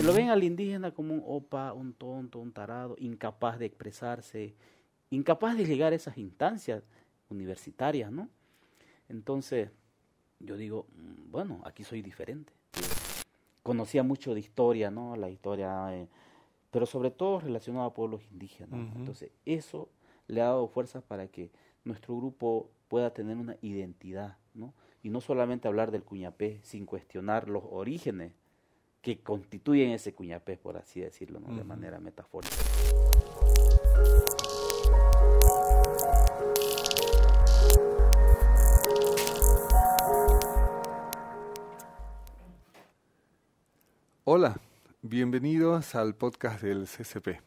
Lo ven al indígena como un opa, un tonto, un tarado, incapaz de expresarse, incapaz de llegar a esas instancias universitarias, ¿no? Entonces, yo digo, mm, bueno, aquí soy diferente. Conocía mucho de historia, ¿no? La historia, eh, pero sobre todo relacionada a pueblos indígenas. Entonces, eso le ha dado fuerzas para que nuestro grupo pueda tener una identidad, ¿no? Y no solamente hablar del cuñapé sin cuestionar los orígenes que constituyen ese cuñapé, por así decirlo, de manera metafórica. Hola, bienvenidos al podcast del CCP.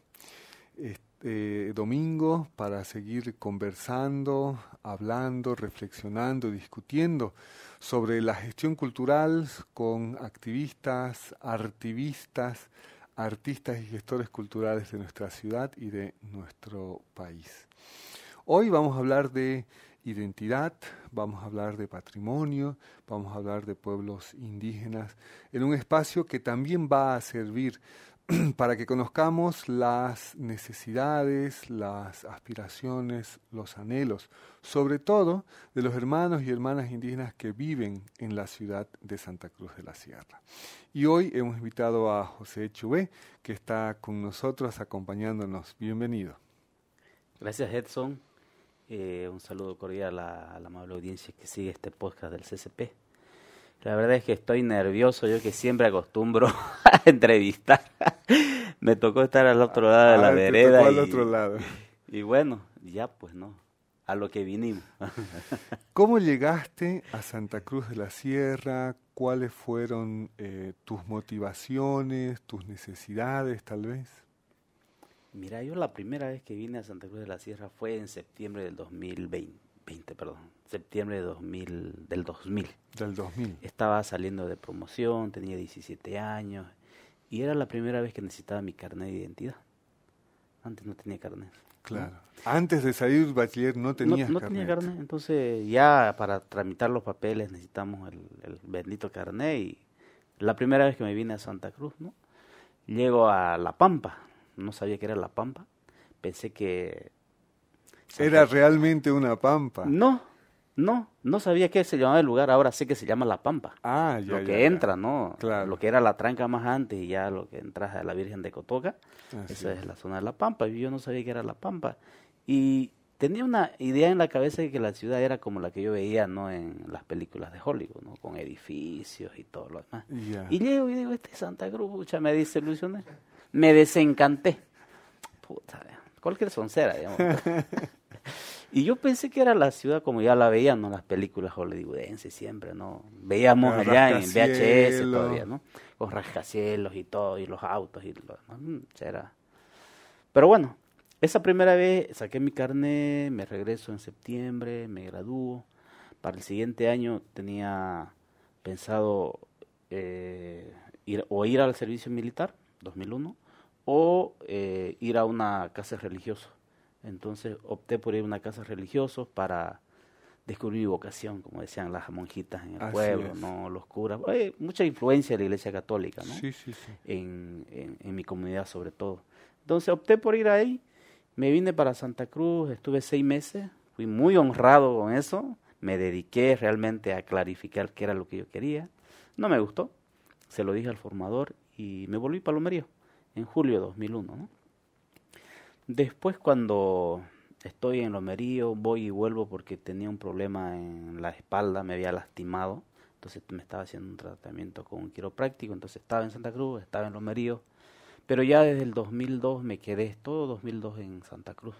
Este, eh, domingo para seguir conversando, hablando, reflexionando, discutiendo sobre la gestión cultural con activistas, artivistas, artistas y gestores culturales de nuestra ciudad y de nuestro país. Hoy vamos a hablar de identidad, vamos a hablar de patrimonio, vamos a hablar de pueblos indígenas, en un espacio que también va a servir para que conozcamos las necesidades, las aspiraciones, los anhelos, sobre todo de los hermanos y hermanas indígenas que viven en la ciudad de Santa Cruz de la Sierra. Y hoy hemos invitado a José Chubé, que está con nosotros acompañándonos. Bienvenido. Gracias, Edson. Eh, un saludo cordial a, a la amable audiencia que sigue este podcast del CCP. La verdad es que estoy nervioso, yo que siempre acostumbro a entrevistar. Me tocó estar al otro ah, lado de la ah, vereda. y, otro lado. y bueno, ya pues no, a lo que vinimos. ¿Cómo llegaste a Santa Cruz de la Sierra? ¿Cuáles fueron eh, tus motivaciones, tus necesidades tal vez? Mira, yo la primera vez que vine a Santa Cruz de la Sierra fue en septiembre del 2020. 20, perdón, septiembre del 2000. Del 2000. Estaba saliendo de promoción, tenía 17 años y era la primera vez que necesitaba mi carnet de identidad. Antes no tenía carnet. Claro. Antes de salir bachiller no tenía no, no tenía carnet. Entonces ya para tramitar los papeles necesitamos el, el, bendito carnet y la primera vez que me vine a Santa Cruz, ¿no? Llego a La Pampa. No sabía que era La Pampa. Pensé que ¿Era realmente una pampa? No, no, no sabía qué se llamaba el lugar, ahora sé que se llama La Pampa. Ah, ya. Lo que entra, ¿no? Claro. Lo que era la tranca más antes y ya lo que entra a la Virgen de Cotoca, esa es la zona de La Pampa, y yo no sabía que era La Pampa. Y tenía una idea en la cabeza de que la ciudad era como la que yo veía, ¿no? En las películas de Hollywood, ¿no? Con edificios y todo lo demás. Y llego y digo, este Santa Cruz, pucha, me desilusioné. Me desencanté. Puta, cualquier soncera, digamos. y yo pensé que era la ciudad como ya la veían en las películas hollywoodenses siempre, ¿no? Veíamos allá en VHS todavía, ¿no? Con rascacielos y todo, y los autos y lo, ¿no? Mm, Pero bueno, esa primera vez saqué mi carnet, me regreso en septiembre, me gradúo. Para el siguiente año tenía pensado eh, ir, o ir al servicio militar, 2001, o eh, ir a una casa religiosa. Entonces opté por ir a una casa religiosa para descubrir mi vocación, como decían las monjitas en el pueblo, no los curas. Hay mucha influencia de la Iglesia Católica En, en mi comunidad sobre todo. Entonces opté por ir ahí, me vine para Santa Cruz, estuve seis meses, fui muy honrado con eso, me dediqué realmente a clarificar qué era lo que yo quería. No me gustó, se lo dije al formador y me volví palomerío en julio de 2001. Después cuando estoy en Lomerío, voy y vuelvo porque tenía un problema en la espalda, me había lastimado. Entonces me estaba haciendo un tratamiento con un quiropráctico, entonces estaba en Santa Cruz, estaba en Lomerío, pero ya desde el 2002 me quedé todo 2002 en Santa Cruz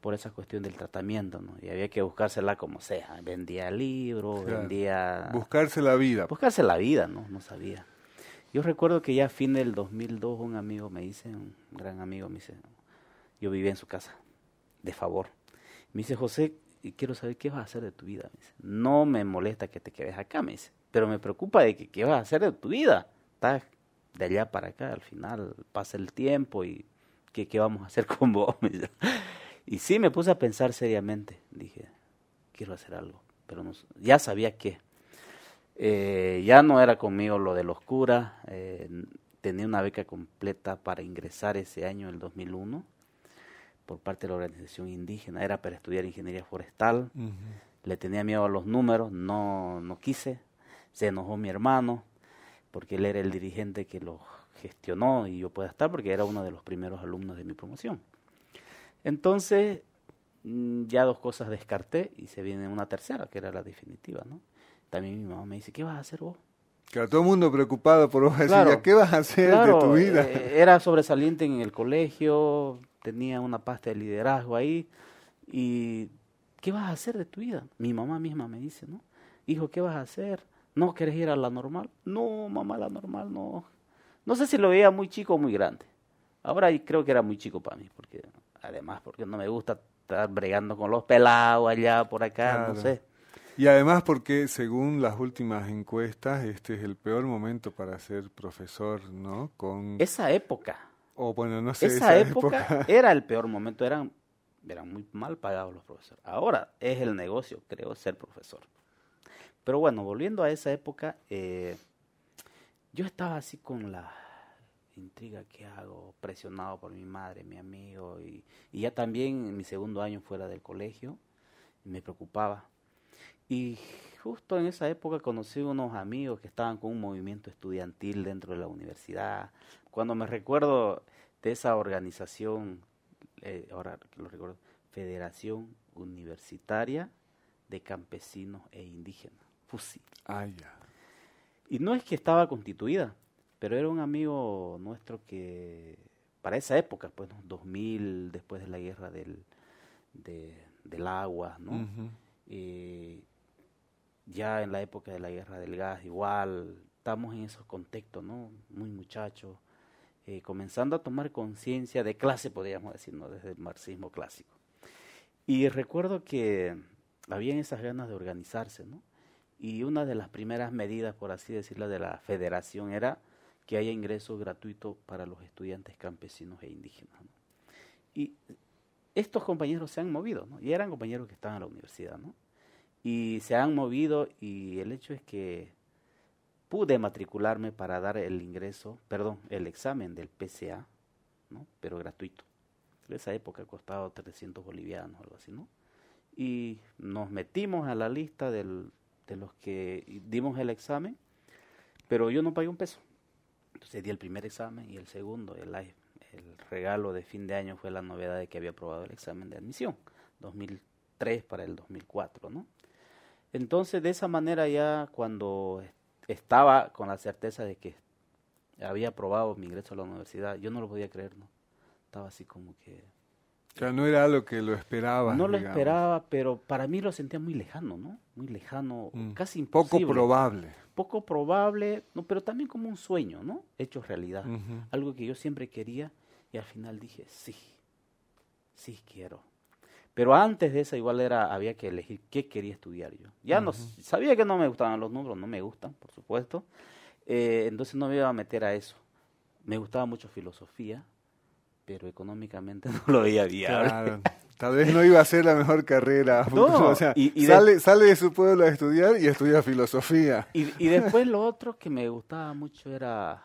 por esa cuestión del tratamiento, ¿no? Y había que buscársela como sea, vendía libros, vendía... Buscarse la vida. Buscarse la vida, ¿no? No sabía. Yo recuerdo que ya a fin del 2002 un amigo me dice, un gran amigo me dice, yo vivía en su casa, de favor. Me dice, José, quiero saber qué vas a hacer de tu vida. no me molesta que te quedes acá, me dice, pero me preocupa de que qué vas a hacer de tu vida. Estás de allá para acá, al final pasa el tiempo y qué, vamos a hacer con vos. Y sí, me puse a pensar seriamente. Dije, quiero hacer algo, pero no, ya sabía qué eh, ya no era conmigo lo de los curas, eh, tenía una beca completa para ingresar ese año, el 2001, por parte de la organización indígena, era para estudiar ingeniería forestal, le tenía miedo a los números, no, no quise, se enojó mi hermano, porque él era el dirigente que lo gestionó y yo pueda estar porque era uno de los primeros alumnos de mi promoción. Entonces, mm, ya dos cosas descarté y se viene una tercera, que era la definitiva, ¿no? también mi mamá me dice, ¿qué vas a hacer vos? Claro, todo el mundo preocupado por vos, ¿qué vas a hacer de tu vida? Eh, era sobresaliente en el colegio, tenía una pasta de liderazgo ahí, y ¿qué vas a hacer de tu vida? Mi mamá misma me dice, ¿no? Hijo, ¿qué vas a hacer? ¿No querés ir a la normal? No, mamá, la normal no. No sé si lo veía muy chico o muy grande. Ahora creo que era muy chico para mí, porque además porque no me gusta estar bregando con los pelados allá por acá, no sé. Y además porque según las últimas encuestas, este es el peor momento para ser profesor, ¿no? Con esa época. O bueno, no sé. Esa, época, era el peor momento, eran, eran muy mal pagados los profesores. Ahora es el negocio, creo, ser profesor. Pero bueno, volviendo a esa época, eh, yo estaba así con la intriga que hago, presionado por mi madre, mi amigo, y ya también en mi segundo año fuera del colegio, me preocupaba y justo en esa época conocí unos amigos que estaban con un movimiento estudiantil dentro de la universidad. Cuando me recuerdo de esa organización, eh, ahora lo recuerdo, Federación Universitaria de Campesinos e Indígenas, FUSI. Ah, ya. Y no es que estaba constituida, pero era un amigo nuestro que para esa época, pues ¿no? 2000, después de la guerra del, del agua, ¿no? ya en la época de la guerra del gas, igual, estamos en esos contextos, ¿no? Muy muchachos, eh, comenzando a tomar conciencia de clase, podríamos decir, ¿no? Desde el marxismo clásico. Y recuerdo que habían esas ganas de organizarse, ¿no? Y una de las primeras medidas, por así decirlo, de la federación era que haya ingreso gratuito para los estudiantes campesinos e indígenas. ¿no? Y estos compañeros se han movido, ¿no? Y eran compañeros que estaban en la universidad, ¿no? y se han movido y el hecho es que pude matricularme para dar el ingreso, perdón, el examen del PCA, ¿no? Pero gratuito. En esa época costaba 300 bolivianos o algo así, ¿no? Y nos metimos a la lista del, de los que dimos el examen, pero yo no pagué un peso. Entonces di el primer examen y el segundo, el, el regalo de fin de año fue la novedad de que había aprobado el examen de admisión, 2003 para el 2004, ¿no? Entonces, de esa manera ya cuando estaba con la certeza de que había probado mi ingreso a la universidad, yo no lo podía creer, ¿no? Estaba así como que... O sea, no era lo que lo esperaba. No lo esperaba, pero para mí lo sentía muy lejano, ¿no? Muy lejano, mm. casi imposible. Poco probable. Poco probable, no, pero también como un sueño, ¿no? Hecho realidad. Algo que yo siempre quería y al final dije, sí, sí quiero. Pero antes de esa igual era, había que elegir qué quería estudiar yo. Ya no, sabía que no me gustaban los números, no me gustan, por supuesto. Eh, entonces no me iba a meter a eso. Me gustaba mucho filosofía, pero económicamente no lo veía viable. Tal vez no iba a ser la mejor carrera. sale, de... su pueblo a estudiar y estudia filosofía. Y, y después lo otro que me gustaba mucho era...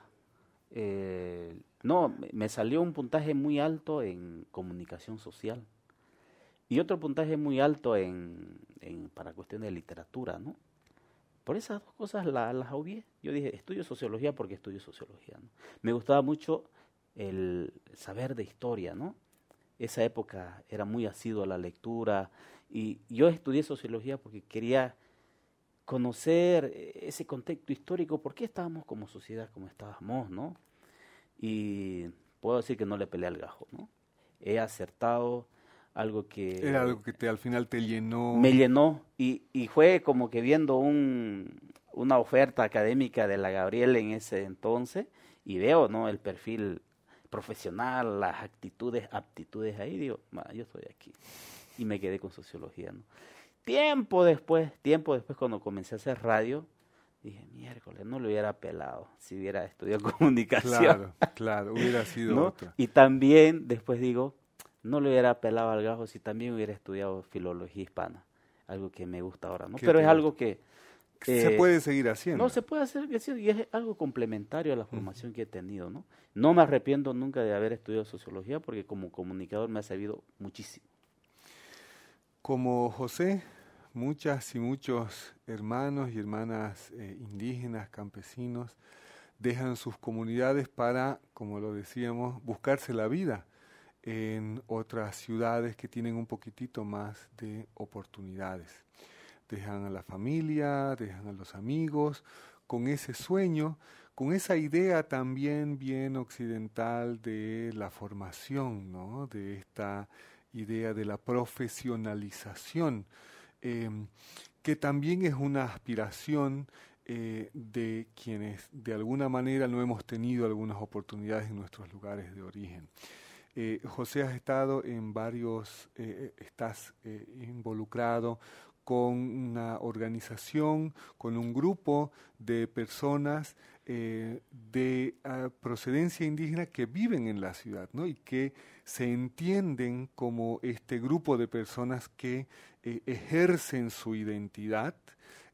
Eh, no, me salió un puntaje muy alto en comunicación social y otro puntaje muy alto en, para cuestiones de literatura, ¿no? Por esas dos cosas las obvié. Yo dije, estudio sociología porque estudio sociología. Me gustaba mucho el saber de historia, ¿no? Esa época era muy asiduo a la lectura y yo estudié sociología porque quería conocer ese contexto histórico, por qué estábamos como sociedad como estábamos, ¿no? Y puedo decir que no le peleé al gajo, ¿no? He acertado algo que... Era algo que te, al final te llenó. Me llenó y, fue como que viendo un, una oferta académica de la Gabriel en ese entonces y veo, ¿no? El perfil profesional, las actitudes, aptitudes ahí, digo, yo estoy aquí. Y me quedé con sociología, ¿no? Tiempo después, tiempo después cuando comencé a hacer radio, dije, miércoles, no lo hubiera pelado si hubiera estudiado comunicación. Claro, claro, hubiera sido otra. Y también después digo, no le hubiera pelado al gajo si también hubiera estudiado filología hispana, algo que me gusta ahora, ¿no? Pero es algo que... se eh, puede seguir haciendo. No, se puede hacer, y es algo complementario a la formación que he tenido, ¿no? No me arrepiento nunca de haber estudiado sociología porque como comunicador me ha servido muchísimo. Como José, muchas y muchos hermanos y hermanas eh, indígenas, campesinos, dejan sus comunidades para, como lo decíamos, buscarse la vida en otras ciudades que tienen un poquitito más de oportunidades. Dejan a la familia, dejan a los amigos, con ese sueño, con esa idea también bien occidental de la formación, de esta idea de la profesionalización, em, que también es una aspiración eh, de quienes de alguna manera no hemos tenido algunas oportunidades en nuestros lugares de origen. Eh, José, has estado en varios, eh, eh, estás involucrado con una organización, con un grupo de personas de ah, procedencia indígena que viven en la ciudad ¿no? y que se entienden como este grupo de personas que ejercen su identidad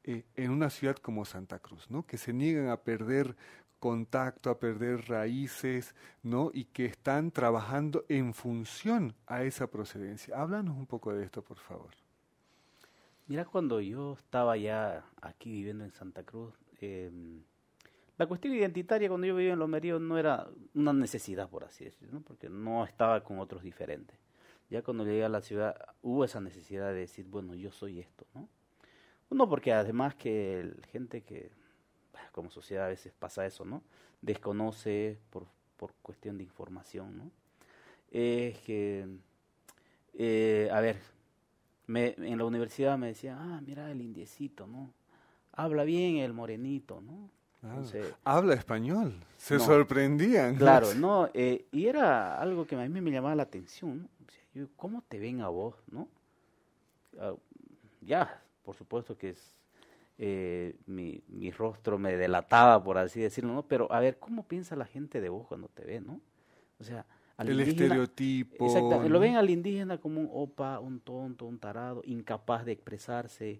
en una ciudad como Santa Cruz, ¿no? que se niegan a perder contacto, a perder raíces, ¿no? Y que están trabajando en función a esa procedencia. Háblanos un poco de esto, por favor. Mira, cuando yo estaba ya aquí viviendo en Santa Cruz, em, la cuestión identitaria cuando yo vivía en Los no era una necesidad, por así decirlo, ¿no? porque no estaba con otros diferentes. Ya cuando llegué a la ciudad hubo esa necesidad de decir, bueno, yo soy esto, ¿no? Uno, porque además que la gente que como sociedad a veces pasa eso, ¿no? Desconoce por, cuestión de información, ¿no? Es que, eh, a ver, en la universidad me decían, ah, mira el indiecito, ¿no? Habla bien el morenito, ¿no? Ah, habla español, se sorprendían. Claro, no, eh, y era algo que a mí me llamaba la atención, ¿no? ¿cómo te ven a vos, no? Ah, ya, por supuesto que es eh, mi, mi, rostro me delataba, por así decirlo, ¿no? Pero a ver, ¿cómo piensa la gente de vos cuando te ve, no? O sea, al El estereotipo. Exactamente, lo ven al indígena como un opa, un tonto, un tarado, incapaz de expresarse,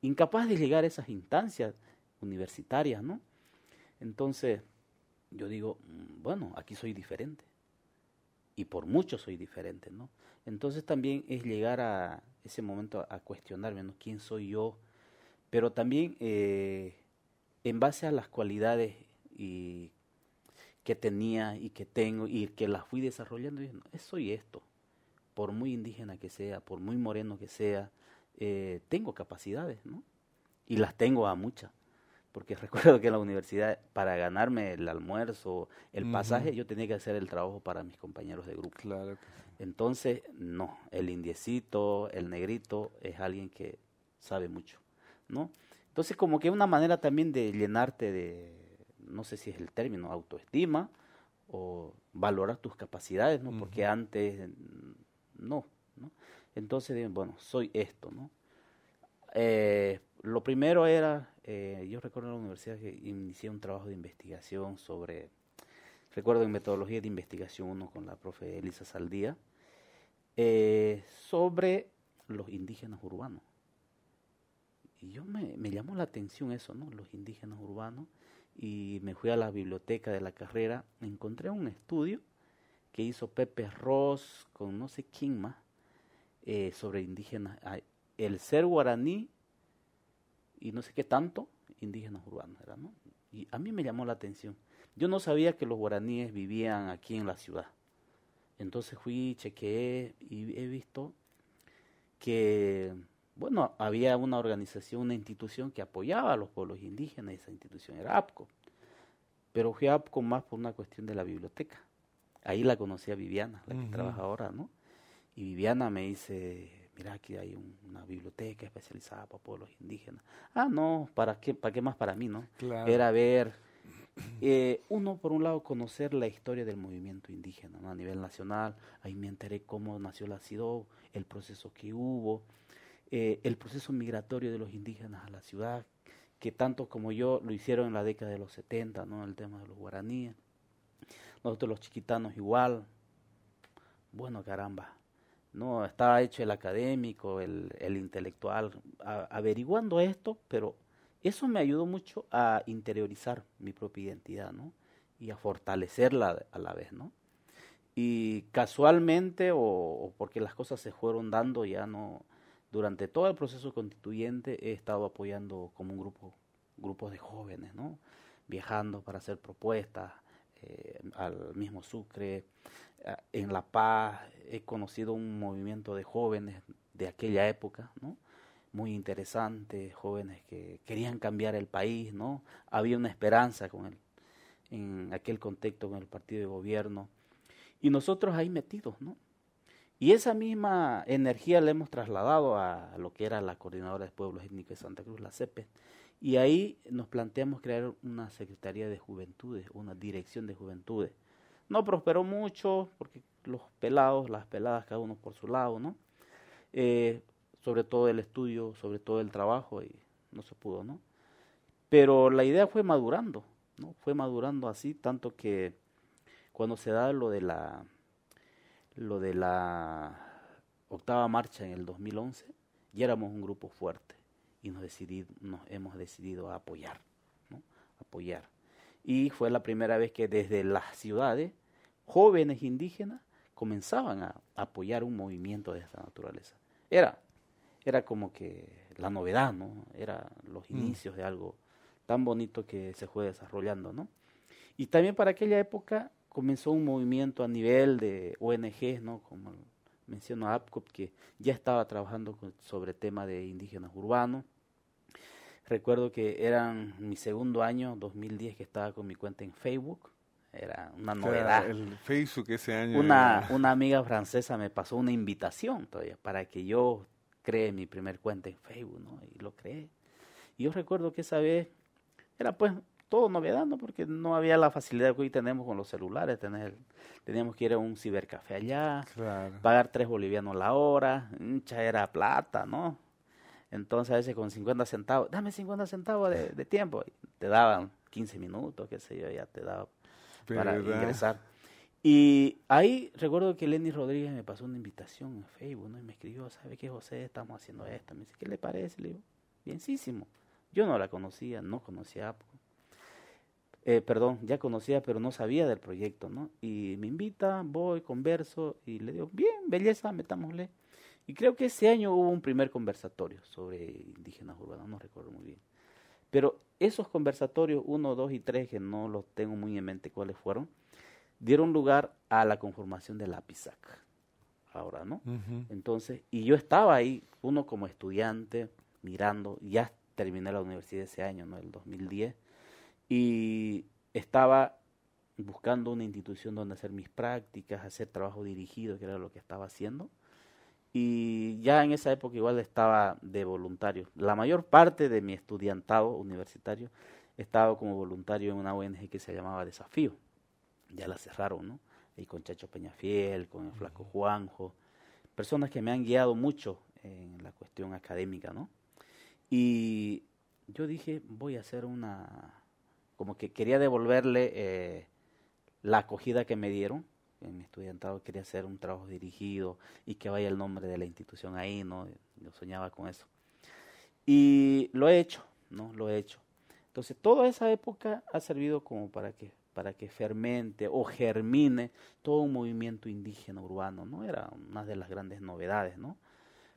incapaz de llegar a esas instancias universitarias, ¿no? Entonces, yo digo, mm, bueno, aquí soy diferente. Y por mucho soy diferente, ¿no? Entonces también es llegar a ese momento a, a cuestionarme, ¿no? ¿Quién soy yo? pero también eh, en base a las cualidades y, que tenía y que tengo y que las fui desarrollando, y, soy esto, por muy indígena que sea, por muy moreno que sea, eh, tengo capacidades, ¿no? Y las tengo a muchas. Porque recuerdo que en la universidad, para ganarme el almuerzo, el pasaje, yo tenía que hacer el trabajo para mis compañeros de grupo. Claro Entonces, no, el indiecito, el negrito, es alguien que sabe mucho. Entonces como que es una manera también de llenarte de, no sé si es el término, autoestima o valorar tus capacidades, ¿no? Porque antes no, ¿no? Entonces, bueno, soy esto, ¿no? Eh, lo primero era, eh, yo recuerdo en la universidad que inicié un trabajo de investigación sobre, recuerdo en metodología de investigación uno con la profe Elisa Saldía, eh, sobre los indígenas urbanos. Y yo me, llamó la atención eso, ¿no? Los indígenas urbanos. Y me fui a la biblioteca de la carrera, encontré un estudio que hizo Pepe Ross con no sé quién más eh, sobre indígenas, el ser guaraní y no sé qué tanto, indígenas urbanos, era, ¿no? Y a mí me llamó la atención. Yo no sabía que los guaraníes vivían aquí en la ciudad. Entonces fui, chequeé y he visto que bueno, había una organización, una institución que apoyaba a los pueblos indígenas, esa institución era APCO. Pero fui a APCO más por una cuestión de la biblioteca. Ahí la conocí a Viviana, la que trabaja ahora, ¿no? Y Viviana me dice, mira, aquí hay una biblioteca especializada para pueblos indígenas. Ah, no, ¿para qué, para qué más para mí, no? Claro. Era ver, eh, uno, por un lado, conocer la historia del movimiento indígena ¿no? a nivel nacional. Ahí me enteré cómo nació la ciudad, el proceso que hubo, eh, el proceso migratorio de los indígenas a la ciudad, que tanto como yo lo hicieron en la década de los 70, ¿no? el tema de los guaraníes. Nosotros los chiquitanos igual. Bueno, caramba. No, estaba hecho el académico, el, intelectual, averiguando esto, pero eso me ayudó mucho a interiorizar mi propia identidad, ¿no? Y a fortalecerla a la vez, ¿no? Y casualmente, o porque las cosas se fueron dando, ya no, durante todo el proceso constituyente he estado apoyando como un grupo, grupos de jóvenes, ¿no? Viajando para hacer propuestas eh, al mismo Sucre, en La Paz, he conocido un movimiento de jóvenes de aquella época, ¿no? Muy interesante, jóvenes que querían cambiar el país, ¿no? Había una esperanza con el, en aquel contexto con el partido de gobierno. Y nosotros ahí metidos, ¿no? Y esa misma energía la hemos trasladado a lo que era la Coordinadora de Pueblos Étnicos de Santa Cruz, la CEPE. Y ahí nos planteamos crear una Secretaría de Juventudes, una Dirección de Juventudes. No prosperó mucho porque los pelados, las peladas, cada uno por su lado, ¿no? Eh, sobre todo el estudio, sobre todo el trabajo, y no se pudo, ¿no? Pero la idea fue madurando, ¿no? Fue madurando así, tanto que cuando se da lo de la lo de la octava marcha en el 2011, y éramos un grupo fuerte y nos, hemos decidido a apoyar, apoyar. Y fue la primera vez que desde las ciudades, jóvenes indígenas comenzaban a apoyar un movimiento de esta naturaleza. Era, era como que la novedad, ¿no? Era los mm. inicios de algo tan bonito que se fue desarrollando, ¿no? Y también para aquella época comenzó un movimiento a nivel de ONG, ¿no? Como mencionó APCOP, que ya estaba trabajando sobre tema de indígenas urbanos. Recuerdo que eran mi segundo año, 2010, que estaba con mi cuenta en Facebook. Era una novedad. El Facebook ese año. Una, una amiga francesa me pasó una invitación todavía para que yo cree mi primer cuenta en Facebook, ¿no? Y lo creé. Y yo recuerdo que esa vez era pues todo novedad, ¿no? Porque no había la facilidad que hoy tenemos con los celulares. Tener, teníamos que ir a un cibercafé allá, pagar tres bolivianos la hora, mucha era plata, ¿no? Entonces a veces con 50 centavos, dame 50 centavos de, tiempo. Te daban 15 minutos, qué sé yo, ya te daba para ingresar. Ah. Y ahí recuerdo que Lenny Rodríguez me pasó una invitación en Facebook, ¿no? Y me escribió, ¿sabe qué, José? Estamos haciendo esto. Me dice, ¿qué le parece? Le digo, bienísimo. Yo no la conocía, no conocía eh, perdón, ya conocía, pero no sabía del proyecto, ¿no? Y me invita, voy, converso y le digo, bien, belleza, metámosle. Y creo que ese año hubo un primer conversatorio sobre indígenas urbanos, no recuerdo muy bien. Pero esos conversatorios uno, dos y tres, que no los tengo muy en mente cuáles fueron, dieron lugar a la conformación de la PISAC. Ahora, ¿no? Entonces, y yo estaba ahí, uno como estudiante, mirando, ya terminé la universidad ese año, ¿no? El 2010 y estaba buscando una institución donde hacer mis prácticas, hacer trabajo dirigido, que era lo que estaba haciendo. Y ya en esa época igual estaba de voluntario. La mayor parte de mi estudiantado universitario estaba como voluntario en una ONG que se llamaba Desafío. Ya la cerraron, ¿no? Y con Chacho Peñafiel, con el flaco Juanjo, personas que me han guiado mucho en la cuestión académica, ¿no? Y yo dije, voy a hacer una, como que quería devolverle eh, la acogida que me dieron. En mi estudiantado quería hacer un trabajo dirigido y que vaya el nombre de la institución ahí, ¿no? Yo soñaba con eso. Y lo he hecho, ¿no? Lo he hecho. Entonces, toda esa época ha servido como para que para que fermente o germine todo un movimiento indígena urbano, ¿no? Era una de las grandes novedades, ¿no?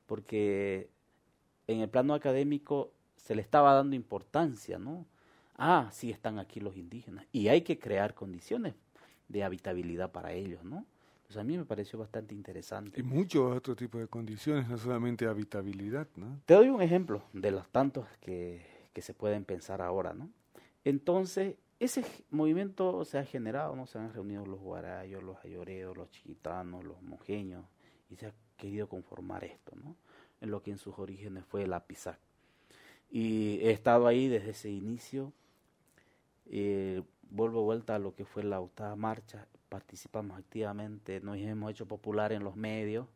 Porque en el plano académico se le estaba dando importancia, ¿no? ah, sí están aquí los indígenas. Y hay que crear condiciones de habitabilidad para ellos, ¿no? Pues a mí me pareció bastante interesante. Y muchos otros tipos de condiciones, no solamente habitabilidad, ¿no? Te doy un ejemplo de los tantos que, que se pueden pensar ahora, ¿no? Entonces, ese movimiento se ha generado, ¿no? Se han reunido los guarayos, los ayoreos, los chiquitanos, los monjeños. y se ha querido conformar esto, ¿no? En lo que en sus orígenes fue la PISAC. Y he estado ahí desde ese inicio eh, vuelvo vuelta a lo que fue la octava marcha, participamos activamente, nos hemos hecho popular en los medios.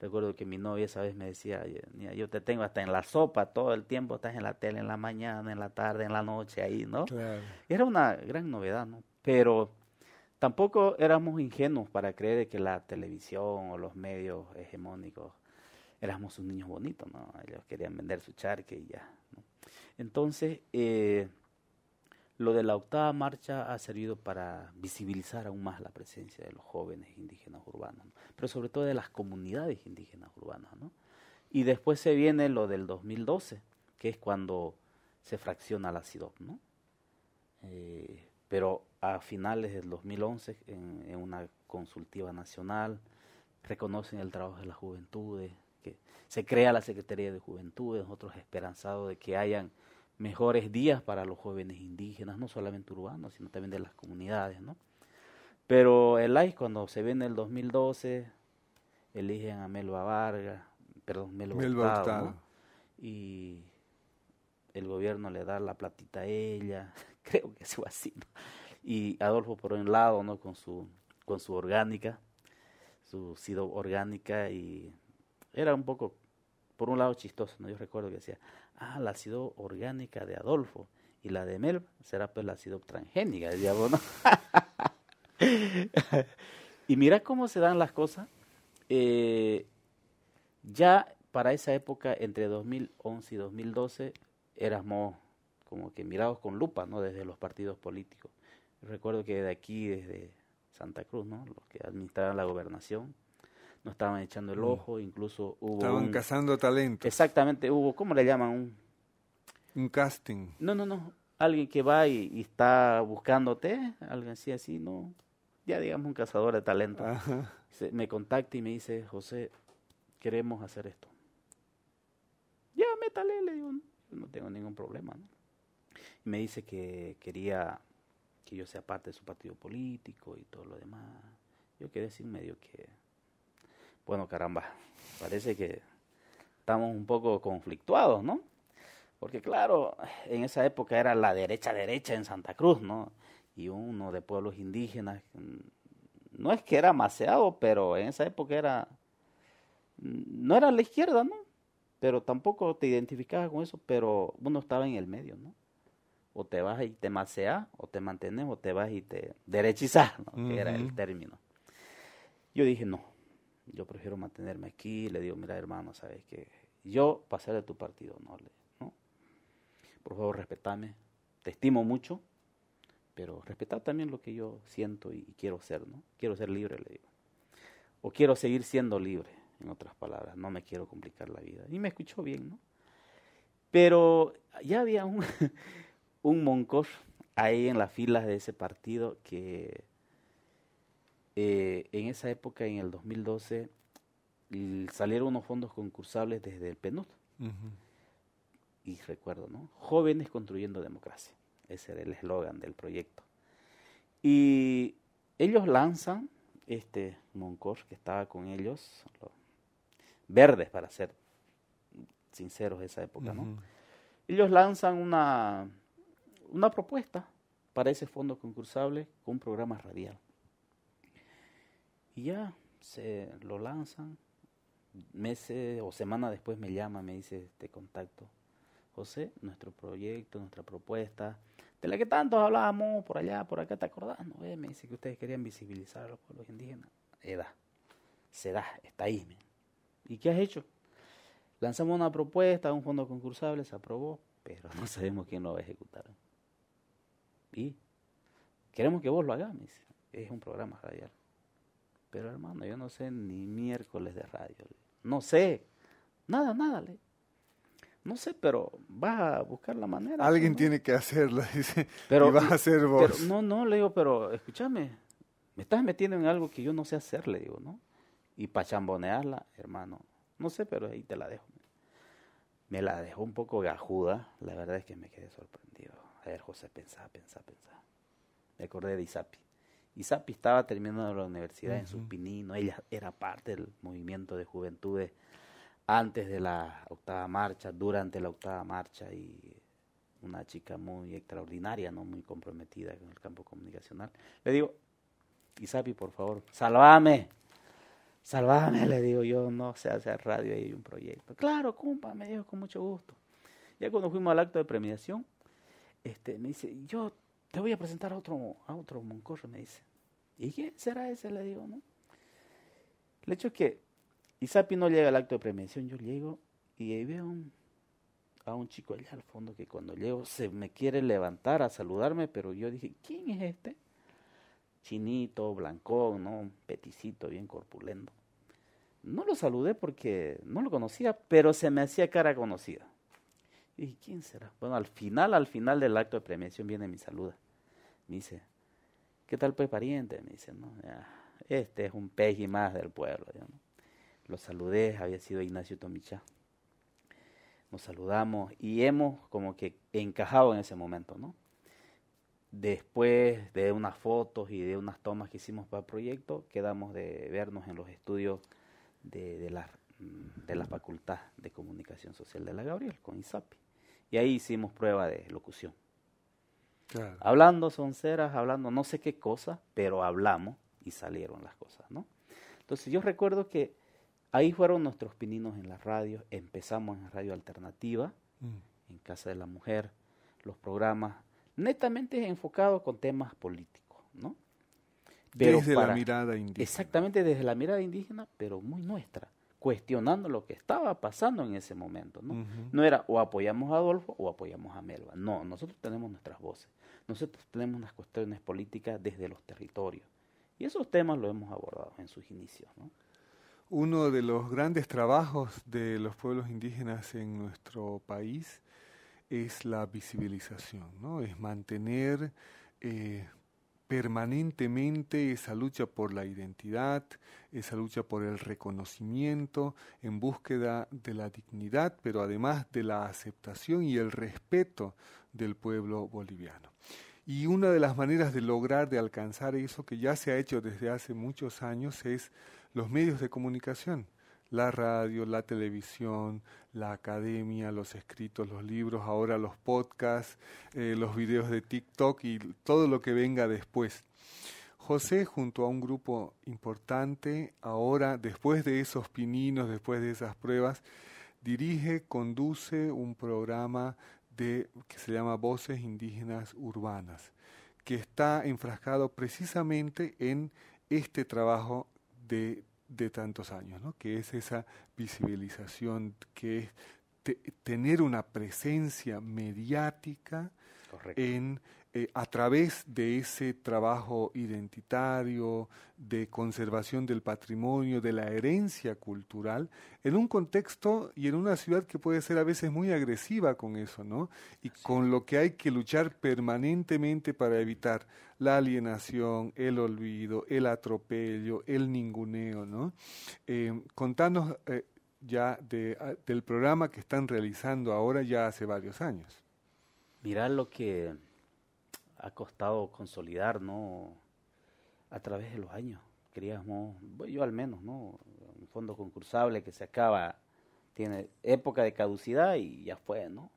Recuerdo que mi novia esa vez me decía, yo te tengo hasta en la sopa todo el tiempo, estás en la tele en la mañana, en la tarde, en la noche, ahí, ¿no? Claro. Era una gran novedad, ¿no? Pero tampoco éramos ingenuos para creer que la televisión o los medios hegemónicos éramos un niño bonito, ¿no? Ellos querían vender su charque y ya, ¿no? Entonces, eh, lo de la octava marcha ha servido para visibilizar aún más la presencia de los jóvenes indígenas urbanos, pero sobre todo de las comunidades indígenas urbanas. ¿no? Y después se viene lo del 2012, que es cuando se fracciona la CIDOP. ¿no? Eh, pero a finales del 2011, en, en, una consultiva nacional, reconocen el trabajo de las juventudes, que se crea la Secretaría de Juventudes, nosotros esperanzados de que hayan mejores días para los jóvenes indígenas, no solamente urbanos, sino también de las comunidades, ¿no? Pero el AIS cuando se ve en el 2012, eligen a Melba Vargas, perdón, Melba, Vargas, y el gobierno le da la platita a ella, creo que se va así, ¿no? y Adolfo por un lado, ¿no? Con su, con su orgánica, su sido orgánica, y era un poco, por un lado chistoso, ¿no? Yo recuerdo que decía, ah, la ácido orgánica de Adolfo y la de Mel será pues la ácido transgénica, de y mira cómo se dan las cosas. Eh, ya para esa época, entre 2011 y 2012, éramos como que mirados con lupa, ¿no? Desde los partidos políticos. Recuerdo que de aquí, desde Santa Cruz, ¿no? Los que administraban la gobernación, no estaban echando el mm. ojo, incluso hubo... Estaban cazando talento. Exactamente, hubo, ¿cómo le llaman? Un, un casting. No, no, no, alguien que va y, está buscándote, alguien así, así, no, ya digamos un cazador de talento. me contacta y me dice, José, queremos hacer esto. Ya, métale, le digo, no tengo ningún problema. Y me dice que quería que yo sea parte de su partido político y todo lo demás. Yo quería decir medio que bueno, caramba, parece que estamos un poco conflictuados, ¿no? Porque claro, en esa época era la derecha derecha en Santa Cruz, ¿no? Y uno de pueblos indígenas, no es que era maceado, pero en esa época era, no era la izquierda, ¿no? Pero tampoco te identificabas con eso, pero uno estaba en el medio, ¿no? O te vas y te maceas, o te mantienes, o te vas y te derechizas, ¿no? Que era el término. Yo dije, no, yo prefiero mantenerme aquí, le digo, mira hermano, sabes que yo pasé de tu partido, no, le, ¿no? Por favor, respetame, te estimo mucho, pero respetad también lo que yo siento y, quiero ser, ¿no? Quiero ser libre, le digo. O quiero seguir siendo libre, en otras palabras, no me quiero complicar la vida. Y me escuchó bien, ¿no? Pero ya había un, un moncor ahí en las filas de ese partido que eh, en esa época, en el 2012, salieron unos fondos concursables desde el PNUD. Y recuerdo, ¿no? Jóvenes construyendo democracia. Ese era el eslogan del proyecto. Y ellos lanzan este Moncor que estaba con ellos, verdes para ser sinceros esa época, ¿no? Ellos lanzan una, una propuesta para ese fondo concursable con un programa radial. Y ya se lo lanzan. Meses o semana después me llama, me dice este contacto. José, nuestro proyecto, nuestra propuesta, de la que tantos hablábamos, por allá, por acá, ¿te acordás? Eh, me dice que ustedes querían visibilizar a los pueblos indígenas. Edad, se da, está ahí. ¿Y qué has hecho? Lanzamos una propuesta, un fondo concursable, se aprobó, pero no sabemos quién lo va a ejecutar. Y queremos que vos lo hagas, me dice. Es un programa radial. Pero hermano, yo no sé ni miércoles de radio. No sé. Nada, nada. Le. No sé, pero va a buscar la manera. Pues, Alguien tiene que hacerlo, dice. Pero, y vas a hacer vos. no, no, le digo, pero escúchame. Me estás metiendo en algo que yo no sé hacer, le digo, ¿no? Y para chambonearla, hermano. No sé, pero ahí te la dejo. Me la dejó un poco gajuda. La verdad es que me quedé sorprendido. A ver, José, pensá, pensá, pensá. Me acordé de Isapi. Isapi estaba terminando la universidad en su pinino, ella era parte del movimiento de juventudes antes de la octava marcha, durante la octava marcha y una chica muy extraordinaria, no muy comprometida con el campo comunicacional. Le digo, Isapi, por favor, salvame, salvame, le digo yo, no sé hacer radio, hay un proyecto. Claro, cumpa, me dijo con mucho gusto. Ya cuando fuimos al acto de premiación, este, me dice, yo te voy a presentar a otro, a otro moncorro, me dice. ¿Y qué será ese? Le digo, ¿no? El hecho es que Isapi no llega al acto de prevención, yo llego y ahí veo a un chico allá al fondo que cuando llego se me quiere levantar a saludarme, pero yo dije, ¿quién es este? Chinito, blancón, ¿no? Peticito, bien corpulento. No lo saludé porque no lo conocía, pero se me hacía cara conocida. Y dije, ¿quién será? Bueno, al final, al final del acto de premiación viene mi saluda. Me dice, ¿qué tal pues pariente? Me dice, no, este es un y más del pueblo. Yo, Lo saludé, había sido Ignacio Tomichá. Nos saludamos y hemos como que encajado en ese momento, ¿no? Después de unas fotos y de unas tomas que hicimos para el proyecto, quedamos de vernos en los estudios de, la, de la Facultad de Comunicación Social de la Gabriel, con ISAPI. Y ahí hicimos prueba de locución. Hablando sonceras, hablando no sé qué cosa, pero hablamos y salieron las cosas, ¿no? Entonces yo recuerdo que ahí fueron nuestros pininos en las radios, empezamos en Radio Alternativa, mm. en Casa de la Mujer, los programas netamente enfocados con temas políticos, ¿no? desde la mirada indígena. Exactamente, desde la mirada indígena, pero muy nuestra, cuestionando lo que estaba pasando en ese momento, ¿no? No era o apoyamos a Adolfo o apoyamos a Melba, no, nosotros tenemos nuestras voces. Nosotros tenemos unas cuestiones políticas desde los territorios. Y esos temas los hemos abordado en sus inicios. Uno de los grandes trabajos de los pueblos indígenas en nuestro país es la visibilización, ¿no? es mantener eh, permanentemente esa lucha por la identidad, esa lucha por el reconocimiento, en búsqueda de la dignidad, pero además de la aceptación y el respeto del pueblo boliviano. Y una de las maneras de lograr, de alcanzar eso que ya se ha hecho desde hace muchos años, es los medios de comunicación la radio, la televisión, la academia, los escritos, los libros, ahora los podcasts, eh, los videos de TikTok y todo lo que venga después. José junto a un grupo importante, ahora después de esos pininos, después de esas pruebas, dirige, conduce un programa de, que se llama Voces Indígenas Urbanas, que está enfrascado precisamente en este trabajo de de tantos años, ¿no? que es esa visibilización, que es tener una presencia mediática en eh, a través de ese trabajo identitario, de conservación del patrimonio, de la herencia cultural, en un contexto y en una ciudad que puede ser a veces muy agresiva con eso, ¿no? Y con lo que hay que luchar permanentemente para evitar la alienación, el olvido, el atropello, el ninguneo, ¿no? Eh, contanos eh, ya ah, del programa que están realizando ahora ya hace varios años. Mirá lo que ha costado consolidar, A través de los años. Queríamos, yo al menos, ¿no? Un fondo concursable que se acaba, tiene época de caducidad y ya fue, ¿no?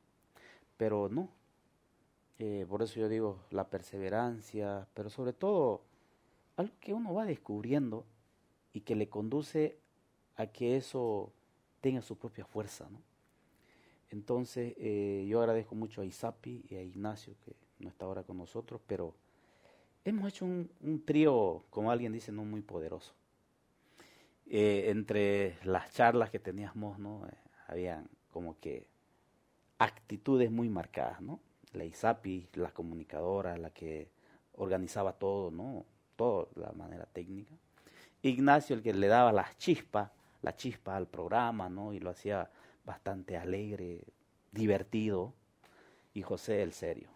Pero no. Eh, por eso yo digo la perseverancia, pero sobre todo algo que uno va descubriendo y que le conduce a que eso tenga su propia fuerza, Entonces, eh, yo agradezco mucho a Isapi y a Ignacio que no está ahora con nosotros, pero hemos hecho un, trío, como alguien dice, no muy poderoso. Eh, entre las charlas que teníamos, ¿no? Eh, habían como que actitudes muy marcadas, ¿no? La ISAPI, la comunicadora, la que organizaba todo, ¿no? Todo, la manera técnica. Ignacio, el que le daba las chispas, la chispa al programa, ¿no? Y lo hacía bastante alegre, divertido. Y José, el serio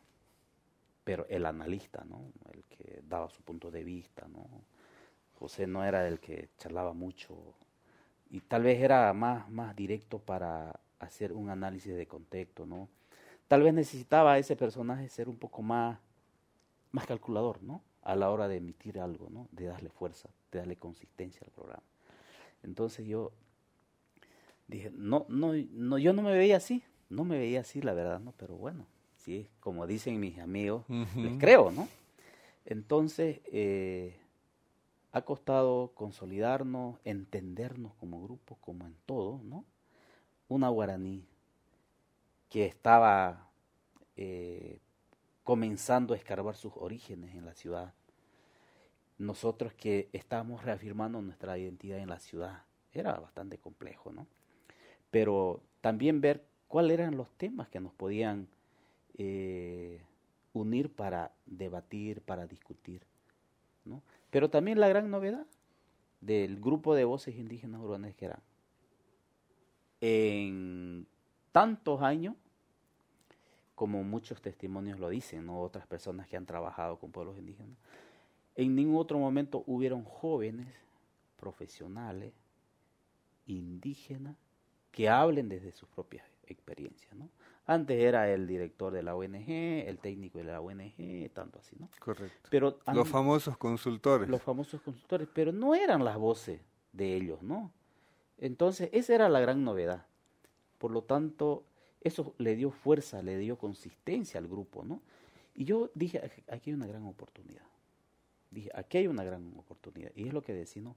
pero el analista, ¿no? El que daba su punto de vista, ¿no? José no era el que charlaba mucho y tal vez era más, más directo para hacer un análisis de contexto, ¿no? Tal vez necesitaba ese personaje ser un poco más, más calculador, ¿no? A la hora de emitir algo, ¿no? De darle fuerza, de darle consistencia al programa. Entonces yo dije, no, no, no, yo no me veía así, no me veía así, la verdad, ¿no? Pero bueno, como dicen mis amigos, les creo, ¿no? Entonces, eh, ha costado consolidarnos, entendernos como grupo, como en todo, ¿no? Una guaraní que estaba eh, comenzando a escarbar sus orígenes en la ciudad. Nosotros que estábamos reafirmando nuestra identidad en la ciudad. Era bastante complejo, ¿no? Pero también ver cuáles eran los temas que nos podían eh, unir para debatir, para discutir. ¿no? Pero también la gran novedad del grupo de voces indígenas urbanas que eran. En tantos años, como muchos testimonios lo dicen, ¿no? otras personas que han trabajado con pueblos indígenas, en ningún otro momento hubieron jóvenes profesionales indígenas que hablen desde sus propias experiencias. ¿no? Antes era el director de la ONG, el técnico de la ONG, tanto así, ¿no? Correcto. los famosos consultores. Los famosos consultores, pero no eran las voces de ellos, ¿no? Entonces, esa era la gran novedad. Por lo tanto, eso le dio fuerza, le dio consistencia al grupo, ¿no? Y yo dije, aquí hay una gran oportunidad. Dije, aquí hay una gran oportunidad. Y es lo que decimos,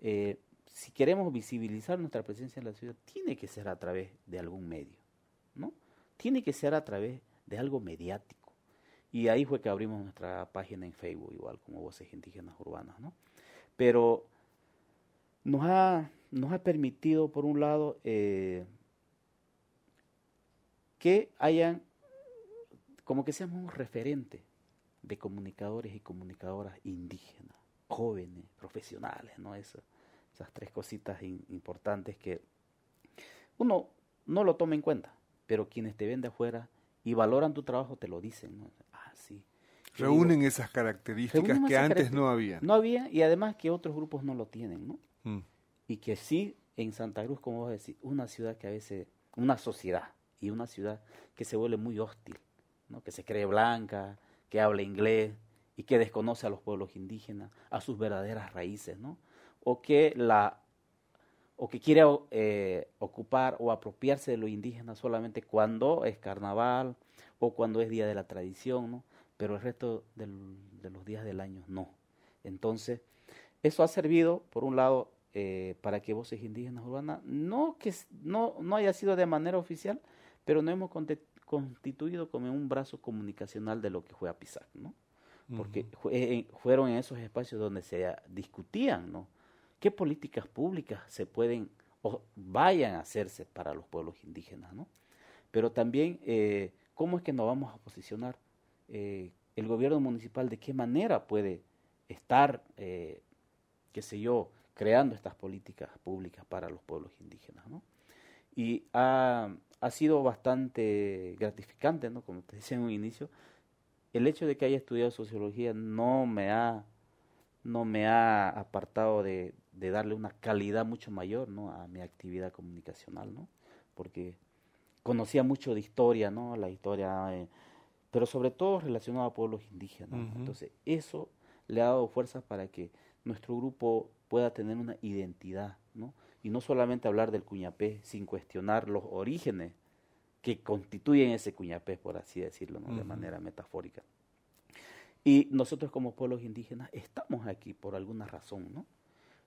eh, si queremos visibilizar nuestra presencia en la ciudad, tiene que ser a través de algún medio, ¿no? tiene que ser a través de algo mediático. Y ahí fue que abrimos nuestra página en Facebook, igual como Voces Indígenas Urbanas, ¿no? Pero nos ha, permitido, por un lado, eh, que hayan, como que seamos un referente de comunicadores y comunicadoras indígenas, jóvenes, profesionales, ¿no? esas tres cositas importantes que uno no lo toma en cuenta pero quienes te ven de afuera y valoran tu trabajo te lo dicen. Ah, sí. Reúnen esas características que antes no había. No había y además que otros grupos no lo tienen, ¿no? Mm. Y que sí, en Santa Cruz, como vos decís, una ciudad que a veces, una sociedad y una ciudad que se vuelve muy hostil, ¿no? Que se cree blanca, que habla inglés y que desconoce a los pueblos indígenas, a sus verdaderas raíces, ¿no? O que la o que quiere eh, ocupar o apropiarse de lo indígena solamente cuando es carnaval o cuando es día de la tradición, ¿no? pero el resto de los días del año no. Entonces, eso ha servido, por un lado, eh, para que voces indígenas urbanas, no que no, no haya sido de manera oficial, pero no hemos constituido como un brazo comunicacional de lo que fue PISAC, ¿no? Porque eh, fueron en esos espacios donde se discutían, ¿no? qué políticas públicas se pueden o vayan a hacerse para los pueblos indígenas, ¿no? Pero también, eh, ¿cómo es que nos vamos a posicionar? Eh, el gobierno municipal, ¿de qué manera puede estar, eh, qué sé yo, creando estas políticas públicas para los pueblos indígenas, ¿no? Y ha, sido bastante gratificante, ¿no? Como te decía en un inicio, el hecho de que haya estudiado sociología no me ha, no me ha apartado de, de darle una calidad mucho mayor ¿no? a mi actividad comunicacional, ¿no? porque conocía mucho de historia, ¿no? la historia, eh, pero sobre todo relacionado a pueblos indígenas. Entonces, eso le ha dado fuerza para que nuestro grupo pueda tener una identidad, ¿no? y no solamente hablar del cuñapé sin cuestionar los orígenes que constituyen ese cuñapé, por así decirlo, ¿no? de manera metafórica. Y nosotros como pueblos indígenas estamos aquí por alguna razón, ¿no?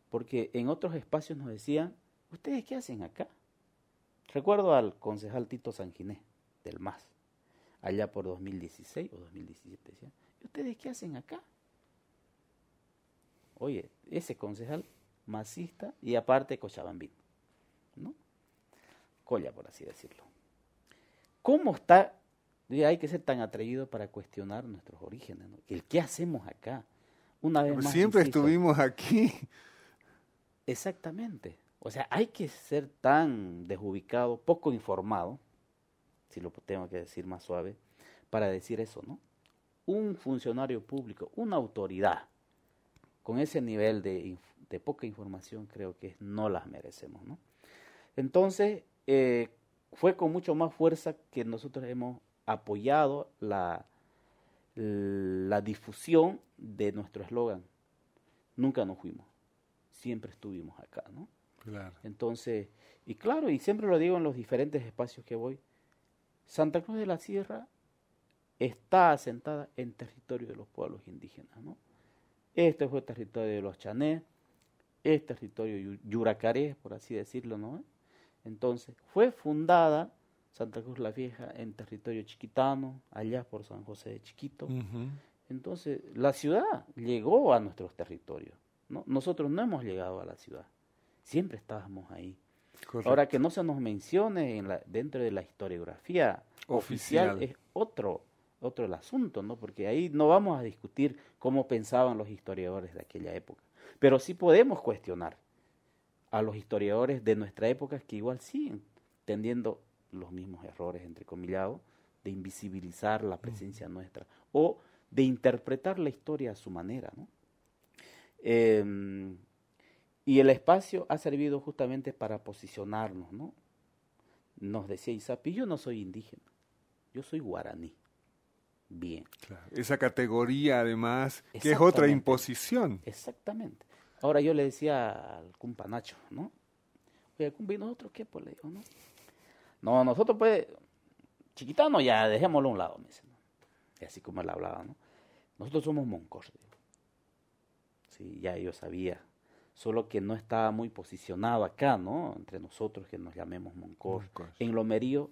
porque en otros espacios nos decían, ¿ustedes qué hacen acá? Recuerdo al concejal Tito Sanginés, del MAS, allá por 2016 o 2017, decía, ustedes qué hacen acá? Oye, ese concejal masista y aparte cochabambino, ¿no? Colla, por así decirlo. ¿Cómo está? Hay que ser tan atrevido para cuestionar nuestros orígenes, El qué hacemos acá. Una vez más. Siempre estuvimos aquí. Exactamente. O sea, hay que ser tan desubicado, poco informado, si lo tengo que decir más suave, para decir eso, ¿no? Un funcionario público, una autoridad, con ese nivel de, poca información, creo que no las merecemos, ¿no? Entonces, eh, fue con mucho más fuerza que nosotros hemos apoyado la, la difusión de nuestro eslogan. Nunca nos fuimos siempre estuvimos acá, ¿no? Claro. Entonces, y claro, y siempre lo digo en los diferentes espacios que voy, Santa Cruz de la Sierra está asentada en territorio de los pueblos indígenas, ¿no? Este fue territorio de los chanés, es territorio yuracarés, por así decirlo, ¿no? Entonces, fue fundada Santa Cruz la Vieja en territorio chiquitano, allá por San José de Chiquito. Entonces, la ciudad llegó a nuestros territorios. Nosotros no hemos llegado a la ciudad, siempre estábamos ahí. Ahora que no se nos mencione en la, dentro de la historiografía oficial. es otro, otro el asunto, ¿no? Porque ahí no vamos a discutir cómo pensaban los historiadores de aquella época. Pero sí podemos cuestionar a los historiadores de nuestra época que igual siguen tendiendo los mismos errores, entre comillados, de invisibilizar la presencia nuestra o de interpretar la historia a su manera, ¿no? Em, y el espacio ha servido justamente para posicionarnos, ¿no? Nos decía Isapi, yo no soy indígena, yo soy guaraní. Bien. Claro. Esa categoría, además, que es otra imposición. Exactamente. Ahora yo le decía al cumpanacho, ¿no? Oye, ¿y ¿nosotros qué? Pues le digo, ¿no? No, nosotros pues, chiquitano ya, dejémoslo a un lado, me dice. Y así como él hablaba, ¿no? Nosotros somos moncos, ¿sí? ya yo sabía. Solo que no estaba muy posicionado acá, ¿no? Entre nosotros que nos llamemos Moncor. En Lomerío.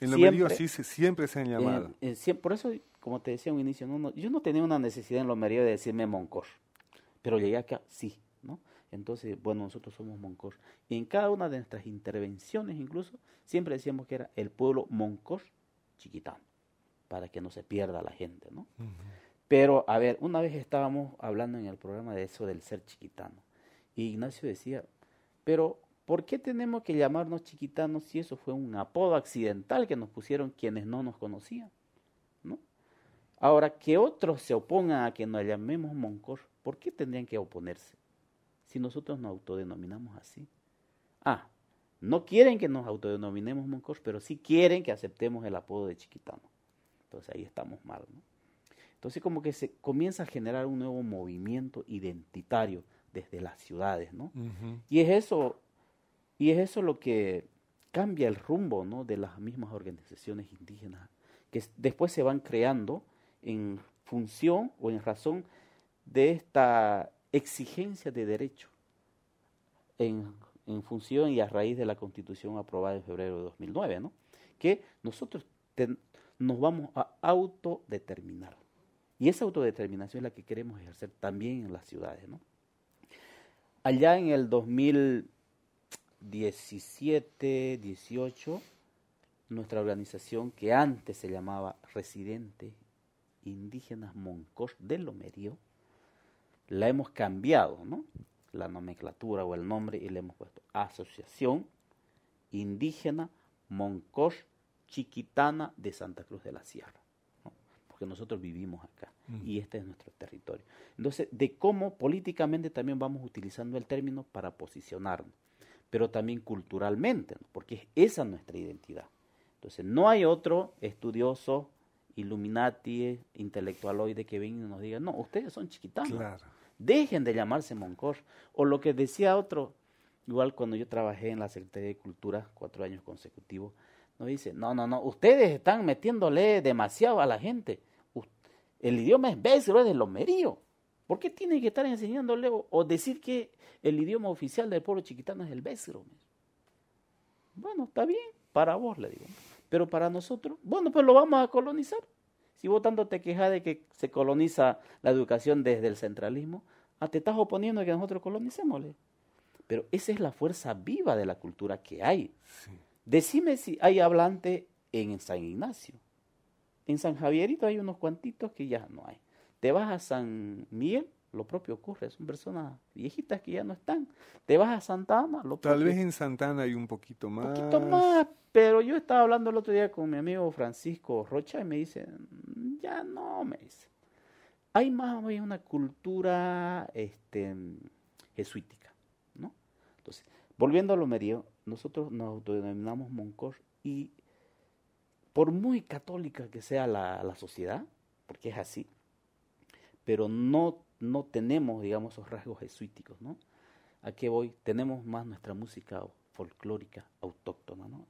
En Lomerío siempre, se, siempre se han llamado. por eso, como te decía un inicio, no, yo no tenía una necesidad en Lomerío de decirme Moncor. Pero llegué acá, sí, ¿no? Entonces, bueno, nosotros somos Moncor. Y en cada una de nuestras intervenciones, incluso, siempre decíamos que era el pueblo Moncor chiquitán para que no se pierda la gente, ¿no? Pero, a ver, una vez estábamos hablando en el programa de eso del ser chiquitano. Y Ignacio decía, pero ¿por qué tenemos que llamarnos chiquitanos si eso fue un apodo accidental que nos pusieron quienes no nos conocían? ¿No? Ahora, que otros se opongan a que nos llamemos Moncor, ¿por qué tendrían que oponerse? Si nosotros nos autodenominamos así. Ah, no quieren que nos autodenominemos Moncor, pero sí quieren que aceptemos el apodo de chiquitano. Entonces ahí estamos mal, ¿no? Entonces como que se comienza a generar un nuevo movimiento identitario desde las ciudades, ¿no? Y es eso, y es eso lo que cambia el rumbo, ¿no? De las mismas organizaciones indígenas que después se van creando en función o en razón de esta exigencia de derecho en, función y a raíz de la constitución aprobada en febrero de 2009, ¿no? Que nosotros nos vamos a autodeterminar. Y esa autodeterminación es la que queremos ejercer también en las ciudades. Allá en el 2017, 18, nuestra organización que antes se llamaba Residentes Indígenas Moncos de Lomerío, la hemos cambiado, ¿no? La nomenclatura o el nombre y le hemos puesto Asociación Indígena Moncos Chiquitana de Santa Cruz de la Sierra nosotros vivimos acá y este es nuestro territorio. Entonces, de cómo políticamente también vamos utilizando el término para posicionarnos, pero también culturalmente, porque porque esa nuestra identidad. Entonces, no hay otro estudioso, Illuminati, eh, intelectual hoy de que venga y nos diga, no, ustedes son chiquitanos. Dejen de llamarse Moncor. O lo que decía otro, igual cuando yo trabajé en la Secretaría de Cultura cuatro años consecutivos, nos dice, no, no, no, ustedes están metiéndole demasiado a la gente. El idioma es besgro, es de los medios. ¿Por qué tienen que estar enseñándole o, decir que el idioma oficial del pueblo chiquitano es el bésero? Bueno, está bien, para vos le digo. Pero para nosotros, bueno, pues lo vamos a colonizar. Si vos tanto te quejas de que se coloniza la educación desde el centralismo, ah, te estás oponiendo a que nosotros colonicémosle. Pero esa es la fuerza viva de la cultura que hay. Decime si hay hablante en San Ignacio. En San Javierito hay unos cuantitos que ya no hay. Te vas a San Miguel, lo propio ocurre, son personas viejitas que ya no están. Te vas a Santa Ana, lo Tal vez en Santa Ana hay un poquito más. Un poquito más, pero yo estaba hablando el otro día con mi amigo Francisco Rocha y me dice, mm, ya no, me dice. Hay más o menos una cultura este, jesuítica, ¿no? Entonces, volviendo a lo medio, nosotros nos autodenominamos Moncor y por muy católica que sea la, sociedad, porque es así, pero no, no tenemos, digamos, esos rasgos jesuíticos, ¿no? ¿A qué voy? Tenemos más nuestra música folclórica autóctona, ¿no?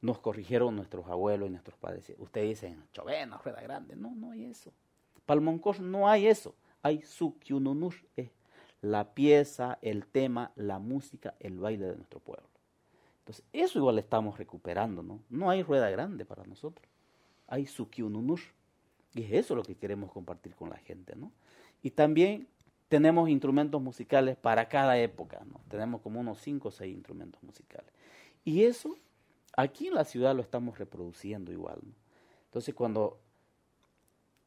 Nos corrigieron nuestros abuelos y nuestros padres. Ustedes dicen, Chovena, Rueda Grande. No, no hay eso. Palmoncos no hay eso. Hay su es la pieza, el tema, la música, el baile de nuestro pueblo. Entonces, eso igual estamos recuperando, ¿no? No hay rueda grande para nosotros. Hay sukiununur, Y es eso lo que queremos compartir con la gente, ¿no? Y también tenemos instrumentos musicales para cada época, ¿no? Tenemos como unos cinco o seis instrumentos musicales. Y eso aquí en la ciudad lo estamos reproduciendo igual, ¿no? Entonces, cuando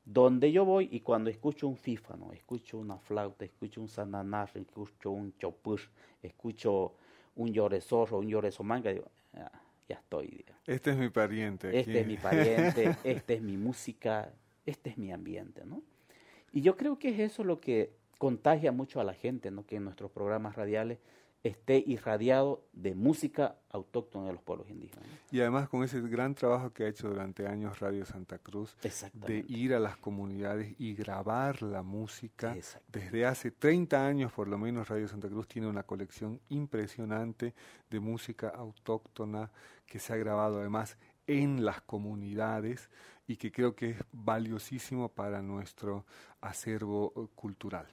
donde yo voy y cuando escucho un fífano, escucho una flauta, escucho un sananar, escucho un chopush, escucho un zorro un lloresomanga, digo, ah, ya estoy. Este es mi pariente. Este es mi pariente, esta es mi música, este es mi ambiente, ¿no? Y yo creo que es eso lo que contagia mucho a la gente, ¿no? Que en nuestros programas radiales esté irradiado de música autóctona de los pueblos indígenas. Y además con ese gran trabajo que ha hecho durante años Radio Santa Cruz de ir a las comunidades y grabar la música. Desde hace 30 años por lo menos Radio Santa Cruz tiene una colección impresionante de música autóctona que se ha grabado además en las comunidades y que creo que es valiosísimo para nuestro acervo eh, cultural.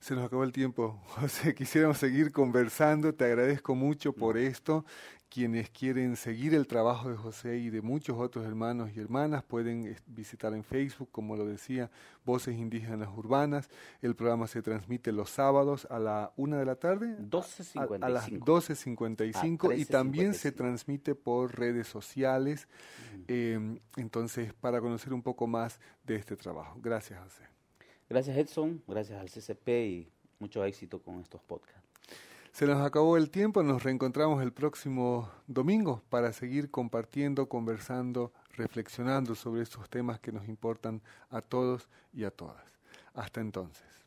Se nos acabó el tiempo, José, quisiéramos seguir conversando, te agradezco mucho por esto quienes quieren seguir el trabajo de José y de muchos otros hermanos y hermanas pueden eh, visitar en Facebook, como lo decía, Voces Indígenas Urbanas. El programa se transmite los sábados a la una de la tarde, 12 a, a, las 12.55 y también se transmite por redes sociales. Em, entonces, para conocer un poco más de este trabajo. Gracias, José. Gracias, Edson. Gracias al CCP y mucho éxito con estos podcasts. Se nos acabó el tiempo, nos reencontramos el próximo domingo para seguir compartiendo, conversando, reflexionando sobre estos temas que nos importan a todos y a todas. Hasta entonces.